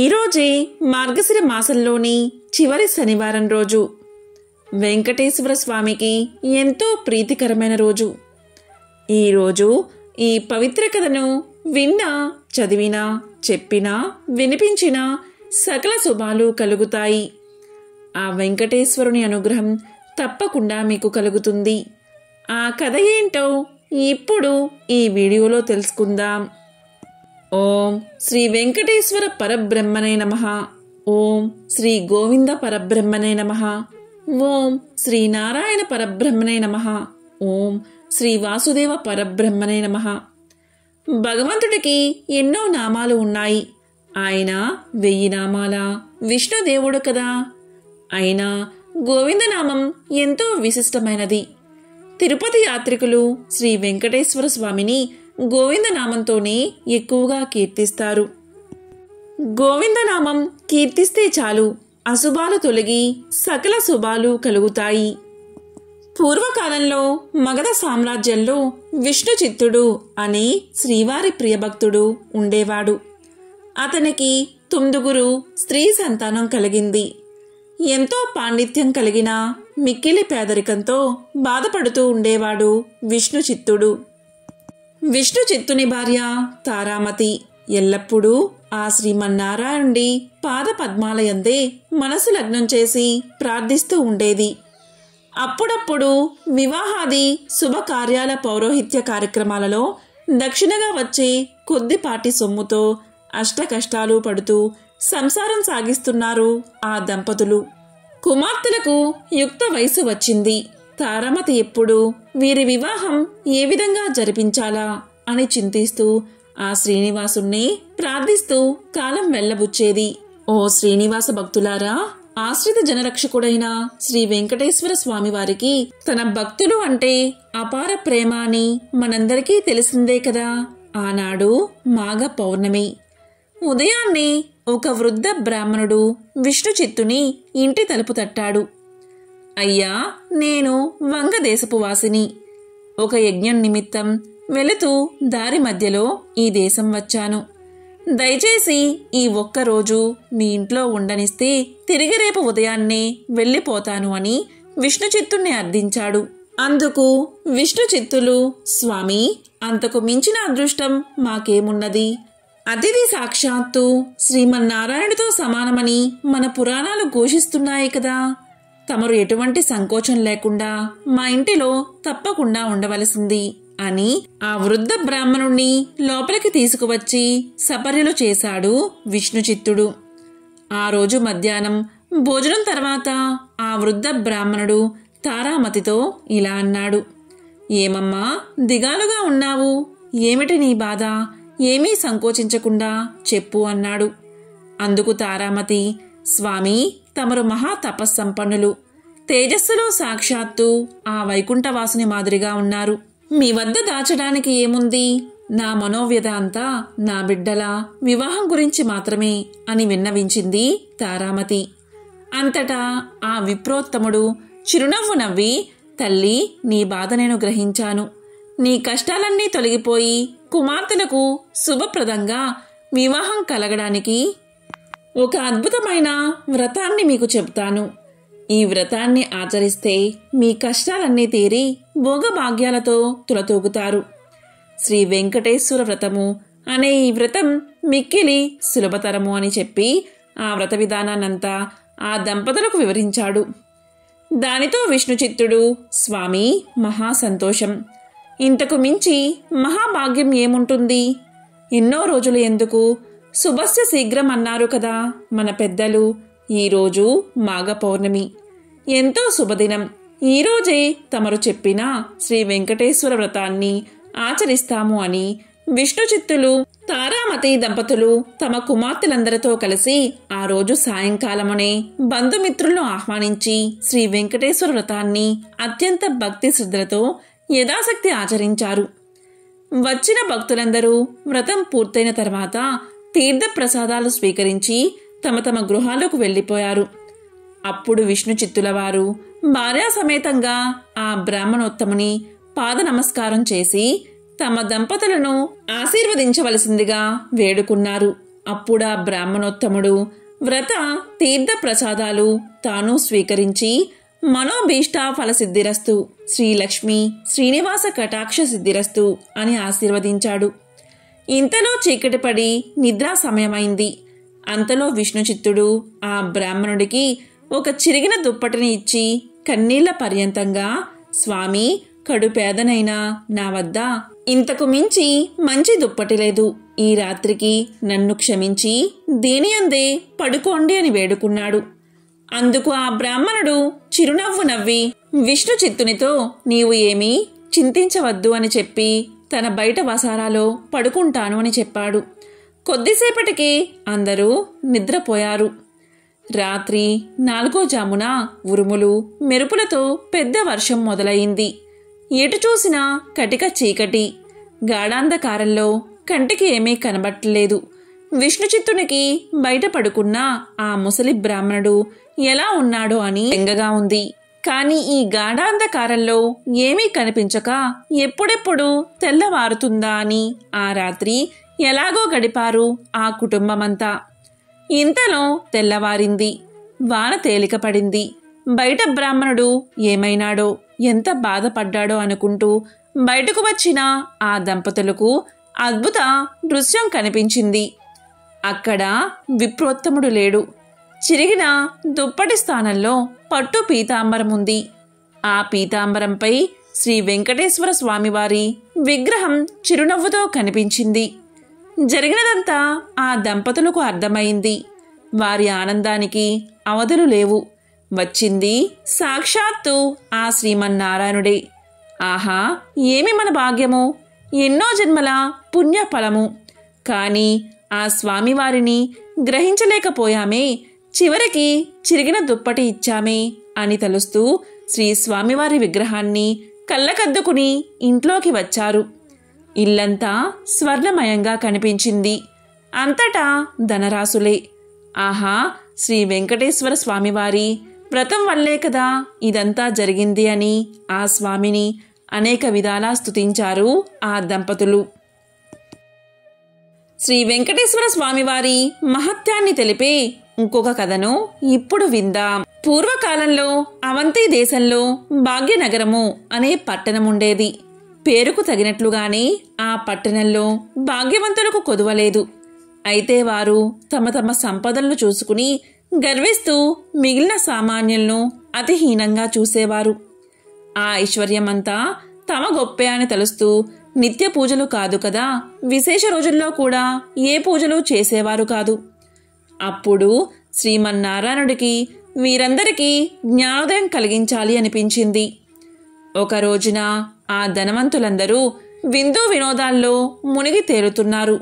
ఈరోజే మార్గశిర మాసంలోని చివరి శనివారం రోజు వెంకటేశ్వర స్వామికి ఎంతో ప్రీతికరమైన రోజు ఈరోజు ఈ పవిత్ర కథను విన్నా చదివినా చెప్పినా వినిపించినా సకల శుభాలు కలుగుతాయి ఆ వెంకటేశ్వరుని అనుగ్రహం తప్పకుండా మీకు కలుగుతుంది ఆ కథ ఏంటో ఇప్పుడు ఈ వీడియోలో తెలుసుకుందాం ఓం శ్రీ వెంకటేశ్వర పరబ్రహ్మనే నమ ఓం శ్రీ గోవింద పరబ్రహ్మనే నమ ఓం శ్రీ నారాయణ పరబ్రహ్మనే నమ ఓం శ్రీ వాసుదేవ పరబ్రహ్మనే నమ భగవంతుడికి ఎన్నో నామాలు ఉన్నాయి ఆయన వెయ్యి నామాల విష్ణుదేవుడు కదా అయినా గోవిందనామం ఎంతో విశిష్టమైనది తిరుపతి యాత్రికులు శ్రీ వెంకటేశ్వర స్వామిని గోవిందనామంతోనే ఎక్కువగా కీర్తిస్తారు గోవిందనామం కీర్తిస్తే చాలు అశుభాలు తొలగి సకల శుభాలు కలుగుతాయి పూర్వకాలంలో మగధ సామ్రాజ్యంలో విష్ణు చిత్తుడు అనే శ్రీవారి ప్రియభక్తుడు ఉండేవాడు అతనికి తొమ్మిదుగురు స్త్రీ సంతానం కలిగింది ఎంతో పాండిత్యం కలిగిన మిక్కిలి పేదరికంతో బాధపడుతూ ఉండేవాడు విష్ణు చిత్తుడు విష్ణు చిత్తుని భార్య తారామతి ఎల్లప్పుడూ ఆ శ్రీమన్నారాయణుడి పాద పద్మాలయందే మనసు లగ్నం చేసి ప్రార్థిస్తూ ఉండేది అప్పుడప్పుడు వివాహాది శుభకార్యాల పౌరోహిత్య కార్యక్రమాలలో దక్షిణగా వచ్చే కొద్దిపాటి సొమ్ముతో అష్టకష్టాలు పడుతూ సంసారం సాగిస్తున్నారు ఆ దంపతులు కుమార్తెలకు యుక్త వయసు వచ్చింది తారామతి ఎప్పుడు వీరి వివాహం ఏ విధంగా జరిపించాలా అని చింతిస్తూ ఆ శ్రీనివాసుణ్ణి ప్రార్థిస్తూ కాలం వెళ్లబుచ్చేది ఓ శ్రీనివాస భక్తులారా ఆశ్రిత జనరక్షకుడైన శ్రీ వెంకటేశ్వర స్వామి వారికి తన భక్తులు అంటే అపార ప్రేమ అని మనందరికీ తెలిసిందే కదా ఆనాడు మాఘ పౌర్ణమి ఉదయాన్నే ఒక వృద్ధ బ్రాహ్మణుడు విష్ణు చిత్తుని ఇంటి తలుపు తట్టాడు అయ్యా నేను వంగదేశపు వాసిని ఒక యజ్ఞం నిమిత్తం వెళుతూ దారి మధ్యలో ఈ దేశం వచ్చాను దయచేసి ఈ ఒక్కరోజు మీ ఇంట్లో ఉండనిస్తే తిరిగి రేపు ఉదయాన్నే వెళ్ళిపోతాను అని విష్ణుచిత్తుణ్ణి అర్థించాడు అందుకు విష్ణు చిత్తులు స్వామి అంతకు మించిన అదృష్టం మాకేమున్నది అతిథి సాక్షాత్తు శ్రీమన్నారాయణతో సమానమని మన పురాణాలు ఘోషిస్తున్నాయి కదా తమరు ఎటువంటి సంకోచం లేకుండా మా ఇంటిలో తప్పకుండా ఉండవలసింది అని ఆ వృద్ధ బ్రాహ్మణుణ్ణి లోపలికి తీసుకువచ్చి సపర్యలు చేశాడు విష్ణుచిత్తుడు ఆ రోజు మధ్యాహ్నం భోజనం తర్వాత ఆ వృద్ధ బ్రాహ్మణుడు తారామతితో ఇలా అన్నాడు ఏమమ్మా దిగాలుగా ఉన్నావు ఏమిటి నీ బాధ ఏమీ సంకోచించకుండా చెప్పు అన్నాడు అందుకు తారామతి స్వామి తమరు మహా తపస్సంపన్నులు తేజస్సులో సాక్షాత్తు ఆ వైకుంఠవాసుని మాదిరిగా ఉన్నారు మీ వద్ద దాచడానికి ఏముంది నా మనోవ్యత అంతా నా బిడ్డల వివాహం గురించి మాత్రమే అని విన్నవించింది తారామతి అంతటా ఆ విప్రోత్తముడు చిరునవ్వు నవ్వి తల్లి నీ బాధ నేను గ్రహించాను నీ కష్టాలన్నీ తొలగిపోయి కుమార్తెలకు శుభప్రదంగా వివాహం కలగడానికి ఒక అద్భుతమైన వ్రతాన్ని మీకు చెబుతాను ఈ వ్రతాన్ని ఆచరిస్తే మీ కష్టాలన్నీ తీరి భోగభాగ్యాలతో తులతూగుతారు శ్రీ వెంకటేశ్వర వ్రతము అనే ఈ వ్రతం మిక్కిలి సులభతరము అని చెప్పి ఆ వ్రత విధానాన్నంతా ఆ దంపతులకు వివరించాడు దానితో విష్ణుచిత్తుడు స్వామి మహాసంతోషం ఇంతకు మించి మహాభాగ్యం ఏముంటుంది ఎన్నో రోజులు ఎందుకు శుభస్య శీఘ్రం అన్నారు కదా మన పెద్దలు ఈరోజు మాఘ పౌర్ణమి ఎంతో శుభదినం ఈరోజే తమరు చెప్పిన శ్రీ వెంకటేశ్వర వ్రతాన్ని ఆచరిస్తాము అని విష్ణుచిత్తులు తారామతి దంపతులు తమ కుమార్తెలందరితో కలిసి ఆ రోజు సాయంకాలమునే బంధుమిత్రులను ఆహ్వానించి శ్రీ వెంకటేశ్వర వ్రతాన్ని అత్యంత భక్తి శ్రద్ధలతో యథాశక్తి ఆచరించారు వచ్చిన భక్తులందరూ వ్రతం పూర్తయిన తర్వాత తీర్థ ప్రసాదాలు స్వీకరించి తమ తమ గృహాలకు వెళ్ళిపోయారు అప్పుడు విష్ణు చిత్తులవారు సమేతంగా ఆ బ్రాహ్మణోత్తముని పాద నమస్కారం చేసి తమ దంపతులను ఆశీర్వదించవలసిందిగా వేడుకున్నారు అప్పుడా బ్రాహ్మణోత్తముడు వ్రత తీర్థ ప్రసాదాలు తాను స్వీకరించి మనోభీష్ట ఫలసిద్ధిరస్తు శ్రీలక్ష్మి శ్రీనివాస కటాక్ష సిద్ధిరస్తు అని ఆశీర్వదించాడు ఇంతలో చీకటి పడి నిద్రా సమయమైంది అంతలో విష్ణుచిత్తుడు ఆ బ్రాహ్మణుడికి ఒక చిరిగిన దుప్పటిని ఇచ్చి కన్నీళ్ల పర్యంతంగా స్వామి కడుపేదనైనా నా వద్ద ఇంతకు మించి మంచి దుప్పటి లేదు ఈ రాత్రికి నన్ను క్షమించి దీని అందే పడుకోండి అని వేడుకున్నాడు అందుకు ఆ బ్రాహ్మణుడు చిరునవ్వు నవ్వి విష్ణు చిత్తునితో నీవు ఏమీ చింతించవద్దు అని చెప్పి తన బయట వసారాలో పడుకుంటాను అని చెప్పాడు కొద్దిసేపటికి అందరూ నిద్రపోయారు రాత్రి నాలుగో జామున ఉరుములు మెరుపులతో పెద్ద వర్షం మొదలయింది ఎటు చూసినా కటిక చీకటి గాఢాంధకారంలో కంటికి ఏమీ కనబట్టలేదు విష్ణుచిత్తునికి బయట పడుకున్న ఆ ముసలి బ్రాహ్మణుడు ఎలా ఉన్నాడో అని ఎంగగా ఉంది కానీ ఈ గాఢాంధకారంలో ఏమీ కనిపించక ఎప్పుడెప్పుడు తెల్లవారుతుందా అని ఆ రాత్రి ఎలాగో గడిపారు ఆ కుటుంబమంతా ఇంతలో తెల్లవారింది వాన తేలికపడింది బయట బ్రాహ్మణుడు ఏమైనాడో ఎంత బాధపడ్డాడో అనుకుంటూ బయటకు వచ్చిన ఆ దంపతులకు అద్భుత దృశ్యం కనిపించింది అక్కడ విప్రోత్తముడు లేడు చిరిగిన దుప్పటి స్థానంలో పట్టు పీతాంబరం ఉంది ఆ పీతాంబరంపై శ్రీ వెంకటేశ్వర స్వామివారి విగ్రహం చిరునవ్వుతో కనిపించింది జరిగినదంతా ఆ దంపతులకు అర్థమైంది వారి ఆనందానికి అవధులు లేవు వచ్చింది సాక్షాత్తు ఆ శ్రీమన్నారాయణుడే ఆహా ఏమి మన భాగ్యము ఎన్నో జన్మల పుణ్యఫలము కానీ ఆ స్వామివారిని గ్రహించలేకపోయామే చివరికి చిరిగిన దుప్పటి ఇచ్చామే అని తలుస్తూ శ్రీ స్వామివారి విగ్రహాన్ని కళ్ళకద్దుకుని ఇంట్లోకి వచ్చారు ఇల్లంతా స్వర్ణమయంగా కనిపించింది అంతటా ధనరాశులే ఆహా శ్రీ వెంకటేశ్వర స్వామివారి వ్రతం వల్లే కదా ఇదంతా జరిగింది అని ఆ స్వామిని అనేక విధాలా స్తుతించారు ఆ దంపతులు శ్రీ వెంకటేశ్వర స్వామివారి మహత్యాన్ని తెలిపే ఇంకొక కథను ఇప్పుడు విందాం పూర్వకాలంలో అవంతి దేశంలో భాగ్యనగరము అనే పట్టణం ఉండేది పేరుకు తగినట్లుగానే ఆ పట్టణంలో భాగ్యవంతులకు కొదువలేదు అయితే వారు తమ తమ సంపదలను చూసుకుని గర్విస్తూ మిగిలిన సామాన్యులను అతిహీనంగా చూసేవారు ఆ ఐశ్వర్యమంతా తమ గొప్పే అని తలుస్తూ నిత్య పూజలు కాదు కదా విశేష రోజుల్లో కూడా ఏ పూజలు చేసేవారు కాదు అప్పుడు శ్రీమన్నారాయణుడికి వీరందరికీ జ్ఞానోదయం కలిగించాలి అనిపించింది ఒక రోజున ఆ ధనవంతులందరూ విందు వినోదాల్లో మునిగి తేలుతున్నారు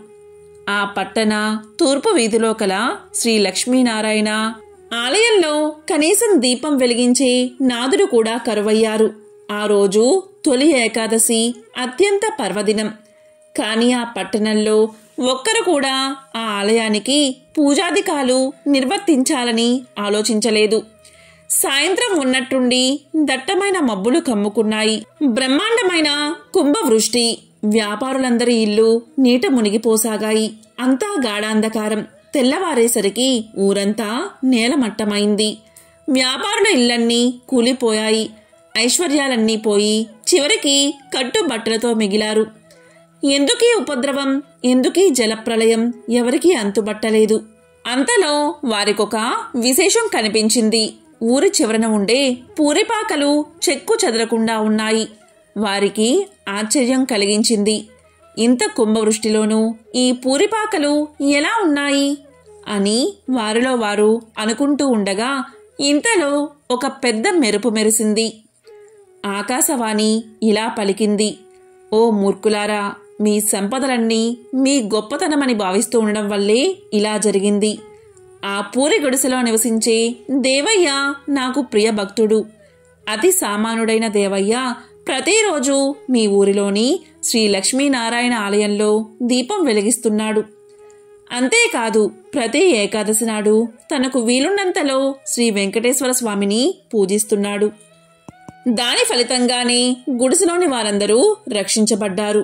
ఆ పట్టణ తూర్పు వీధిలో కల శ్రీ లక్ష్మీనారాయణ ఆలయంలో కనీసం దీపం వెలిగించే నాదుడు కూడా కరువయ్యారు ఆ రోజు తొలి ఏకాదశి అత్యంత పర్వదినం కానీ ఆ పట్టణంలో ఒక్కరు కూడా ఆ ఆలయానికి పూజాధికాలు నిర్వర్తించాలని ఆలోచించలేదు సాయంత్రం ఉన్నట్టుండి దట్టమైన మబ్బులు కమ్ముకున్నాయి బ్రహ్మాండమైన కుంభవృష్టి వ్యాపారులందరి ఇల్లు నీట మునిగిపోసాగాయి అంతా గాఢాంధకారం తెల్లవారేసరికి ఊరంతా నేలమట్టమైంది వ్యాపారుల ఇళ్లన్నీ కూలిపోయాయి ఐశ్వర్యాలన్నీ పోయి చివరికి కట్టుబట్టలతో మిగిలారు ఎందుకీ ఉపద్రవం ఎందుకీ జలప్రలయం ఎవరికీ అంతుబట్టలేదు అంతలో వారికొక విశేషం కనిపించింది ఊరి చివరన ఉండే పూరిపాకలు చెక్కు చెదరకుండా ఉన్నాయి వారికి ఆశ్చర్యం కలిగించింది ఇంత కుంభవృష్టిలోనూ ఈ పూరిపాకలు ఎలా ఉన్నాయి అని వారిలో వారు అనుకుంటూ ఉండగా ఇంతలో ఒక పెద్ద మెరుపు మెరిసింది ఆకాశవాణి ఇలా పలికింది ఓ మూర్ఖులారా మీ సంపదలన్నీ మీ గొప్పతనమని భావిస్తూ ఉండడం వల్లే ఇలా జరిగింది ఆ పూరి గుడిసెలో నివసించే దేవయ్య నాకు ప్రియ భక్తుడు అతి సామానుడైన దేవయ్య ప్రతిరోజు మీ ఊరిలోని శ్రీ లక్ష్మీనారాయణ ఆలయంలో దీపం వెలిగిస్తున్నాడు అంతేకాదు ప్రతి ఏకాదశి నాడు తనకు వీలున్నంతలో శ్రీ వెంకటేశ్వర స్వామిని పూజిస్తున్నాడు దాని ఫలితంగానే గుడిసెలోని వారందరూ రక్షించబడ్డారు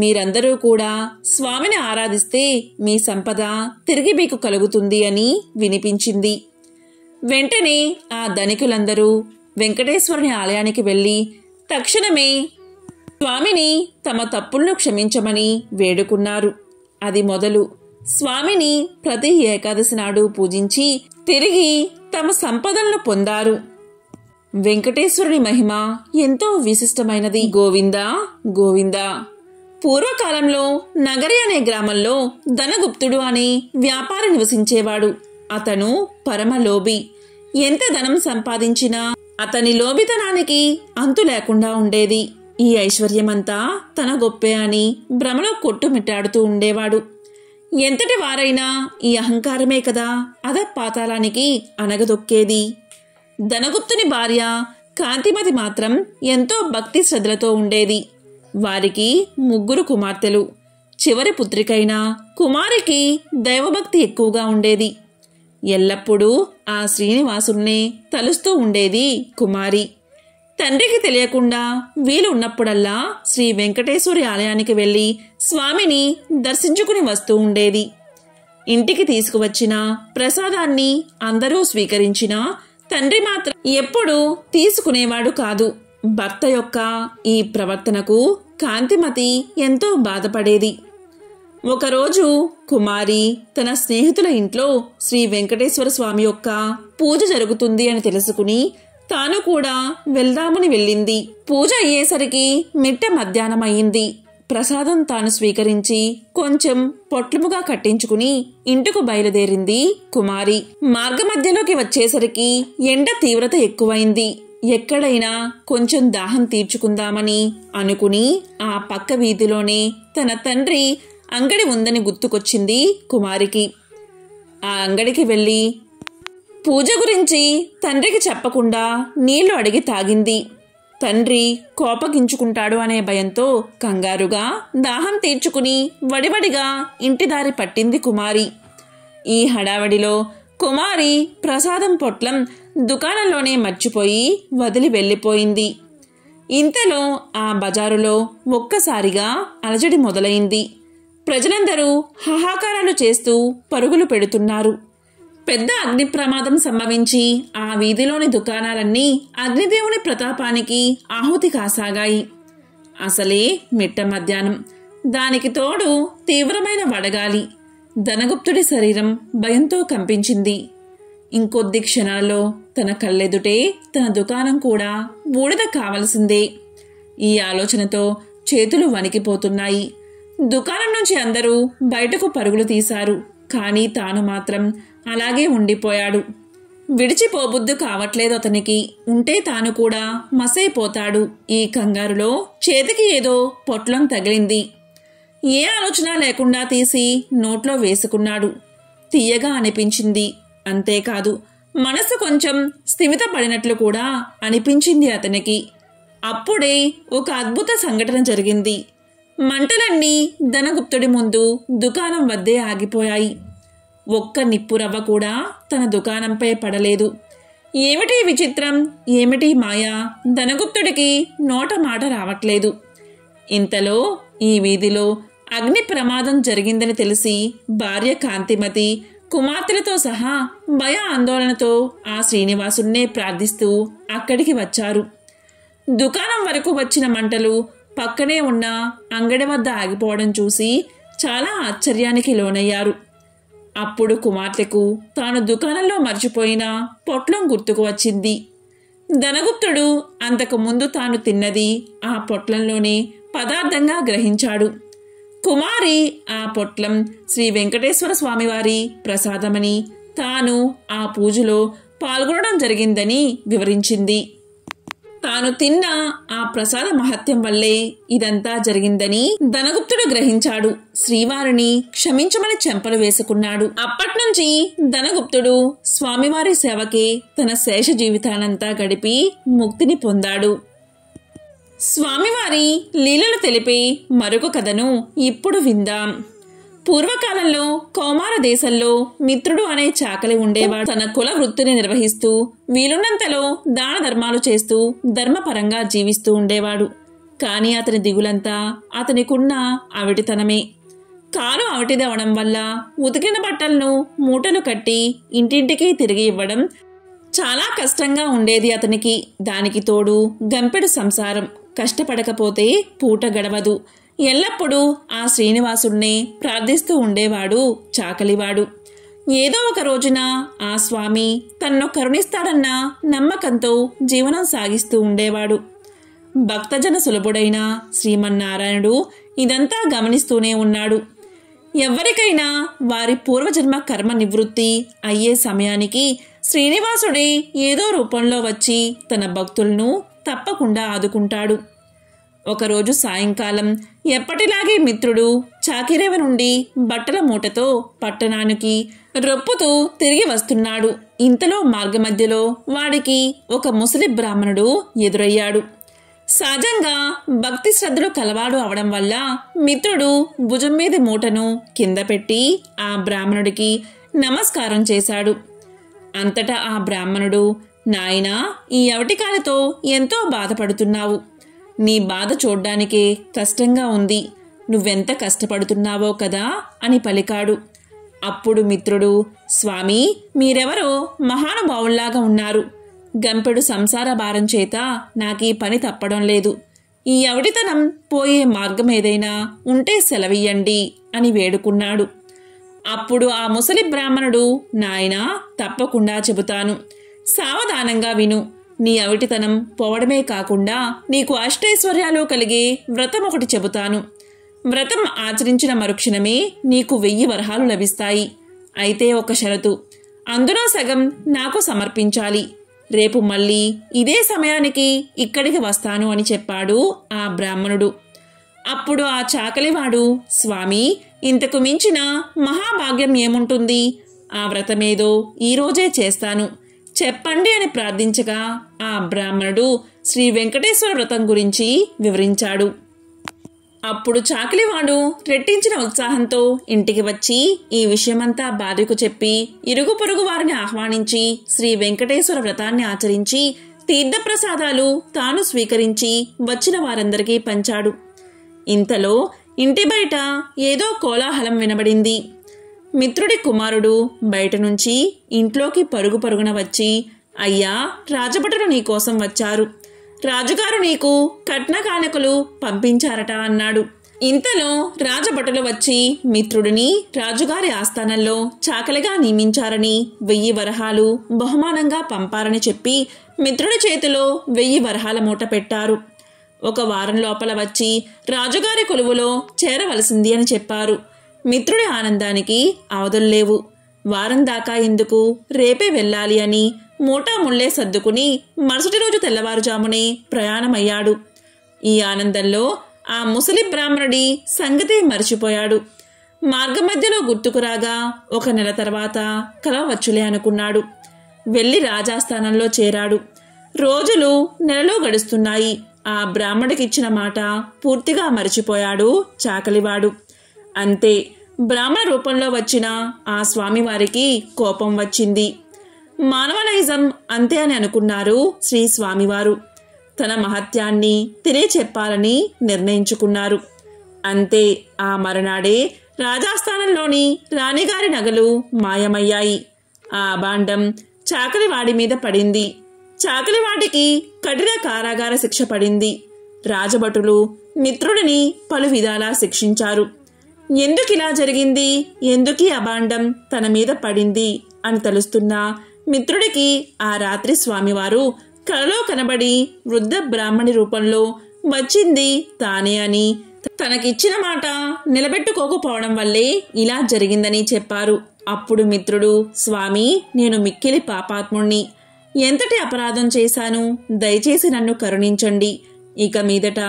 మీరందరూ కూడా స్వామిని ఆరాధిస్తే మీ సంపద తిరిగి మీకు కలుగుతుంది అని వినిపించింది వెంటనే ఆ ధనికులందరూ వెంకటేశ్వరుని ఆలయానికి వెళ్ళి తక్షణమే స్వామిని తమ తప్పులను క్షమించమని వేడుకున్నారు అది మొదలు స్వామిని ప్రతి ఏకాదశి నాడు పూజించి తిరిగి తమ సంపదలను పొందారు వెంకటేశ్వరుని మహిమ ఎంతో విశిష్టమైనది గోవిందా గోవిందా పూర్వకాలంలో నగరి అనే గ్రామంలో ధనగుప్తుడు అని వ్యాపారి నివసించేవాడు అతను పరమలోభి ఎంత ధనం సంపాదించినా అతని లోభితనానికి అంతు లేకుండా ఉండేది ఈ ఐశ్వర్యమంతా తన గొప్పే అని భ్రమలో కొట్టుమిట్టాడుతూ ఉండేవాడు ఎంతటి వారైనా ఈ అహంకారమే కదా అద పాతాళానికి అనగదొక్కేది ధనగుప్తుని భార్య కాంతిమతి మాత్రం ఎంతో భక్తి శ్రద్ధలతో ఉండేది వారికి ముగ్గురు కుమార్తెలు చివరి పుత్రికైన కుమారికి దైవభక్తి ఎక్కువగా ఉండేది ఎల్లప్పుడూ ఆ శ్రీనివాసుణ్ణి తలుస్తూ ఉండేది కుమారి తండ్రికి తెలియకుండా వీలున్నప్పుడల్లా శ్రీ వెంకటేశ్వరి ఆలయానికి వెళ్ళి స్వామిని దర్శించుకుని వస్తూ ఉండేది ఇంటికి తీసుకువచ్చిన ప్రసాదాన్ని అందరూ స్వీకరించినా తండ్రి మాత్రం ఎప్పుడూ తీసుకునేవాడు కాదు భర్త యొక్క ఈ ప్రవర్తనకు కాంతిమతి ఎంతో బాధపడేది ఒకరోజు కుమారి తన స్నేహితుల ఇంట్లో శ్రీ వెంకటేశ్వర స్వామి యొక్క పూజ జరుగుతుంది అని తెలుసుకుని తాను కూడా వెళ్దామని వెళ్ళింది పూజ అయ్యేసరికి మిట్ట మధ్యాహ్నం అయింది ప్రసాదం తాను స్వీకరించి కొంచెం పొట్లముగా కట్టించుకుని ఇంటికి బయలుదేరింది కుమారి మార్గమధ్యలోకి వచ్చేసరికి ఎండ తీవ్రత ఎక్కువైంది ఎక్కడైనా కొంచెం దాహం తీర్చుకుందామని అనుకుని ఆ పక్క వీధిలోనే తన తండ్రి అంగడి ఉందని గుర్తుకొచ్చింది కుమారికి ఆ అంగడికి వెళ్ళి పూజ గురించి తండ్రికి చెప్పకుండా నీళ్లు అడిగి తాగింది తండ్రి కోపగించుకుంటాడు అనే భయంతో కంగారుగా దాహం తీర్చుకుని వడివడిగా ఇంటిదారి పట్టింది కుమారి ఈ హడావడిలో కుమారి ప్రసాదం పొట్లం దుకాణంలోనే మర్చిపోయి వదిలి వెళ్ళిపోయింది ఇంతలో ఆ బజారులో ఒక్కసారిగా అలజడి మొదలైంది ప్రజలందరూ హాహాకారాలు చేస్తూ పరుగులు పెడుతున్నారు పెద్ద అగ్ని ప్రమాదం సంభవించి ఆ వీధిలోని దుకాణాలన్నీ అగ్నిదేవుని ప్రతాపానికి ఆహుతి కాసాగాయి అసలే మిట్ట మధ్యాహ్నం దానికి తోడు తీవ్రమైన వడగాలి ధనగుప్తుడి శరీరం భయంతో కంపించింది ఇంకొద్ది క్షణాల్లో తన కళ్ళెదుటే తన దుకాణం కూడా బూడిద కావలసిందే ఈ ఆలోచనతో చేతులు వణికిపోతున్నాయి దుకాణం నుంచి అందరూ బయటకు పరుగులు తీశారు కానీ తాను మాత్రం అలాగే ఉండిపోయాడు విడిచిపోబుద్దు కావట్లేదు అతనికి ఉంటే తాను కూడా మసైపోతాడు ఈ కంగారులో చేతికి ఏదో పొట్లం తగిలింది ఏ ఆలోచన లేకుండా తీసి నోట్లో వేసుకున్నాడు తీయగా అనిపించింది అంతేకాదు మనసు కొంచెం స్థిమితపడినట్లు కూడా అనిపించింది అతనికి అప్పుడే ఒక అద్భుత సంఘటన జరిగింది మంటలన్నీ ధనగుప్తుడి ముందు దుకాణం వద్దే ఆగిపోయాయి ఒక్క నిప్పురవ్వ కూడా తన దుకాణంపై పడలేదు ఏమిటి విచిత్రం ఏమిటి మాయా ధనగుప్తుడికి నోట మాట రావట్లేదు ఇంతలో ఈ వీధిలో అగ్ని ప్రమాదం జరిగిందని తెలిసి భార్య కాంతిమతి కుమార్తెలతో సహా భయ ఆందోళనతో ఆ శ్రీనివాసుడినే ప్రార్థిస్తూ అక్కడికి వచ్చారు దుకాణం వరకు వచ్చిన మంటలు పక్కనే ఉన్న అంగడి వద్ద ఆగిపోవడం చూసి చాలా ఆశ్చర్యానికి లోనయ్యారు అప్పుడు కుమార్తెకు తాను దుకాణంలో మర్చిపోయిన పొట్లం గుర్తుకు వచ్చింది ధనగుప్తుడు అంతకు ముందు తాను తిన్నది ఆ పొట్లంలోనే పదార్థంగా గ్రహించాడు కుమారి ఆ పొట్లం శ్రీ వెంకటేశ్వర స్వామివారి ప్రసాదమని తాను ఆ పూజలో పాల్గొనడం జరిగిందని వివరించింది తాను తిన్న ఆ ప్రసాద మహత్యం వల్లే ఇదంతా జరిగిందని ధనగుప్తుడు గ్రహించాడు శ్రీవారిని క్షమించమని చెంపలు వేసుకున్నాడు అప్పట్నుంచి ధనగుప్తుడు స్వామివారి సేవకే తన శేష జీవితానంతా గడిపి ముక్తిని పొందాడు స్వామివారి లీలలు తెలిపే మరొక కథను ఇప్పుడు విందాం పూర్వకాలంలో కౌమార దేశంలో మిత్రుడు అనే చాకలి ఉండేవాడు తన కుల వృత్తిని నిర్వహిస్తూ వీలున్నంతలో దాన ధర్మాలు చేస్తూ ధర్మపరంగా జీవిస్తూ ఉండేవాడు కానీ అతని దిగులంతా అతనికున్న అవిటితనమే కాలు అవిటిదవడం వల్ల ఉతికిన బట్టలను మూటలు కట్టి ఇంటింటికి తిరిగి ఇవ్వడం చాలా కష్టంగా ఉండేది అతనికి దానికి తోడు గంపెడు సంసారం కష్టపడకపోతే పూట గడవదు ఎల్లప్పుడూ ఆ శ్రీనివాసుణ్ణి ప్రార్థిస్తూ ఉండేవాడు చాకలివాడు ఏదో ఒక రోజున ఆ స్వామి తన్ను కరుణిస్తాడన్న నమ్మకంతో జీవనం సాగిస్తూ ఉండేవాడు భక్తజన సులభుడైన శ్రీమన్నారాయణుడు ఇదంతా గమనిస్తూనే ఉన్నాడు ఎవరికైనా వారి పూర్వజన్మ కర్మ నివృత్తి అయ్యే సమయానికి శ్రీనివాసుడే ఏదో రూపంలో వచ్చి తన భక్తులను తప్పకుండా ఆదుకుంటాడు ఒకరోజు సాయంకాలం ఎప్పటిలాగే మిత్రుడు చాకిరేవ నుండి బట్టల మూటతో పట్టణానికి రొప్పుతూ తిరిగి వస్తున్నాడు ఇంతలో మార్గమధ్యలో వాడికి ఒక ముసలి బ్రాహ్మణుడు ఎదురయ్యాడు సహజంగా భక్తి శ్రద్ధలు కలవాడు అవడం వల్ల మిత్రుడు భుజం మీద మూటను కింద పెట్టి ఆ బ్రాహ్మణుడికి నమస్కారం చేశాడు అంతటా ఆ బ్రాహ్మణుడు నాయనా ఈ అవటికాలతో ఎంతో బాధపడుతున్నావు నీ బాధ చూడ్డానికే కష్టంగా ఉంది నువ్వెంత కష్టపడుతున్నావో కదా అని పలికాడు అప్పుడు మిత్రుడు స్వామి మీరెవరో మహానుభావుల్లాగా ఉన్నారు గంపెడు సంసార భారం చేత నాకీ పని తప్పడం లేదు ఈ అవిటితనం పోయే మార్గం ఏదైనా ఉంటే సెలవియ్యండి అని వేడుకున్నాడు అప్పుడు ఆ ముసలి బ్రాహ్మణుడు నాయనా తప్పకుండా చెబుతాను సావధానంగా విను నీ అవిటితనం పోవడమే కాకుండా నీకు అష్టైశ్వర్యాలు కలిగి వ్రతం ఒకటి చెబుతాను వ్రతం ఆచరించిన మరుక్షణమే నీకు వెయ్యి వరహాలు లభిస్తాయి అయితే ఒక షరతు అందులో సగం నాకు సమర్పించాలి రేపు మళ్ళీ ఇదే సమయానికి ఇక్కడికి వస్తాను అని చెప్పాడు ఆ బ్రాహ్మణుడు అప్పుడు ఆ చాకలివాడు స్వామి ఇంతకు మించిన మహాభాగ్యం ఏముంటుంది ఆ వ్రతమేదో ఈరోజే చేస్తాను చెప్పండి అని ప్రార్థించగా ఆ బ్రాహ్మణుడు శ్రీ వెంకటేశ్వర వ్రతం గురించి వివరించాడు అప్పుడు చాకిలివాడు రెట్టించిన ఉత్సాహంతో ఇంటికి వచ్చి ఈ విషయమంతా బాధ్యకు చెప్పి ఇరుగు పొరుగు వారిని ఆహ్వానించి శ్రీ వెంకటేశ్వర వ్రతాన్ని ఆచరించి తీర్థప్రసాదాలు తాను స్వీకరించి వచ్చిన వారందరికీ పంచాడు ఇంతలో ఇంటి బయట ఏదో కోలాహలం వినబడింది మిత్రుడి కుమారుడు బయట నుంచి ఇంట్లోకి పరుగు పరుగున వచ్చి అయ్యా రాజభటులు నీకోసం వచ్చారు రాజుగారు నీకు కట్న కానుకలు పంపించారట అన్నాడు ఇంతలో రాజభటులు వచ్చి మిత్రుడిని రాజుగారి ఆస్థానంలో చాకలిగా నియమించారని వెయ్యి వరహాలు బహుమానంగా పంపారని చెప్పి మిత్రుడి చేతిలో వెయ్యి వరహాల మూట పెట్టారు ఒక వారం లోపల వచ్చి రాజుగారి కొలువులో చేరవలసింది అని చెప్పారు మిత్రుడి ఆనందానికి అవధుల్లేవు వారం దాకా ఎందుకు రేపే వెళ్ళాలి అని మూటా ముళ్ళే సర్దుకుని మరుసటి రోజు తెల్లవారుజామునే ప్రయాణమయ్యాడు ఈ ఆనందంలో ఆ ముసలి బ్రాహ్మణుడి సంగతే మర్చిపోయాడు మార్గమధ్యలో గుర్తుకురాగా ఒక నెల తర్వాత కలవచ్చులే అనుకున్నాడు వెళ్ళి రాజాస్థానంలో చేరాడు రోజులు నెలలో గడుస్తున్నాయి ఆ బ్రాహ్మడికిచ్చిన మాట పూర్తిగా మరిచిపోయాడు చాకలివాడు అంతే బ్రాహ్మణ రూపంలో వచ్చిన ఆ స్వామివారికి కోపం వచ్చింది మానవలైజం అంతే అని అనుకున్నారు శ్రీ స్వామివారు తన మహత్యాన్ని తెలియచెప్పాలని నిర్ణయించుకున్నారు అంతే ఆ మరునాడే రాజస్థానంలోని రాణిగారి నగలు మాయమయ్యాయి ఆ బాండం చాకలివాడి మీద పడింది చాకలివాడికి కఠిన కారాగార శిక్ష పడింది రాజభటులు మిత్రుడిని పలు విధాలా శిక్షించారు ఎందుకు ఇలా జరిగింది ఎందుకీ అభాండం తన మీద పడింది అని తలుస్తున్న మిత్రుడికి ఆ రాత్రి స్వామివారు కలలో కనబడి వృద్ధ బ్రాహ్మణి రూపంలో వచ్చింది తానే అని తనకిచ్చిన మాట నిలబెట్టుకోకపోవడం వల్లే ఇలా జరిగిందని చెప్పారు అప్పుడు మిత్రుడు స్వామి నేను మిక్కిలి పాపాత్ముణ్ణి ఎంతటి అపరాధం చేశాను దయచేసి నన్ను కరుణించండి ఇక మీదట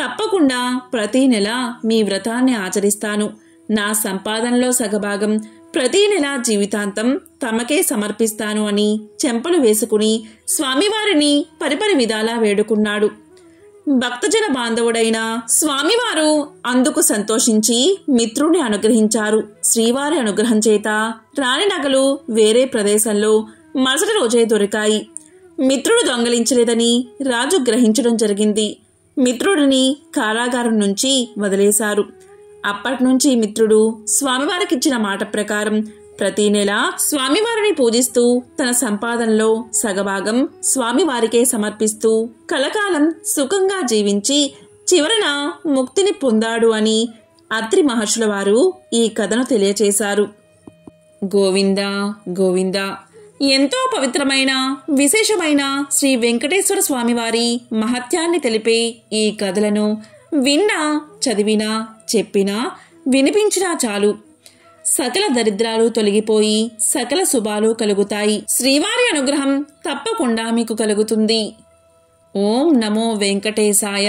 తప్పకుండా ప్రతి నెల మీ వ్రతాన్ని ఆచరిస్తాను నా సంపాదనలో సగభాగం ప్రతి నెల జీవితాంతం తమకే సమర్పిస్తాను అని చెంపలు వేసుకుని స్వామివారిని పరిపరి విధాలా వేడుకున్నాడు భక్తజన బాంధవుడైన స్వామివారు అందుకు సంతోషించి మిత్రుని అనుగ్రహించారు శ్రీవారి అనుగ్రహం చేత రాణి నగలు వేరే ప్రదేశంలో మరుసటి రోజే దొరికాయి మిత్రుడు దొంగలించలేదని రాజు గ్రహించడం జరిగింది మిత్రుడిని కారాగారం నుంచి వదిలేశారు అప్పటినుంచి మిత్రుడు స్వామివారికిచ్చిన మాట ప్రకారం ప్రతీ నెల స్వామివారిని పూజిస్తూ తన సంపాదనలో సగభాగం స్వామివారికే సమర్పిస్తూ కలకాలం సుఖంగా జీవించి చివరన ముక్తిని పొందాడు అని అత్రి మహర్షుల వారు ఈ కథను తెలియచేశారు గోవిందా గోవిందా ఎంతో పవిత్రమైన విశేషమైన శ్రీ వెంకటేశ్వర స్వామివారి మహత్యాన్ని తెలిపే ఈ కథలను విన్నా చదివినా చెప్పినా వినిపించినా చాలు సకల దరిద్రాలు తొలగిపోయి సకల శుభాలు కలుగుతాయి శ్రీవారి అనుగ్రహం తప్పకుండా మీకు కలుగుతుంది ఓం నమో వెంకటేశాయ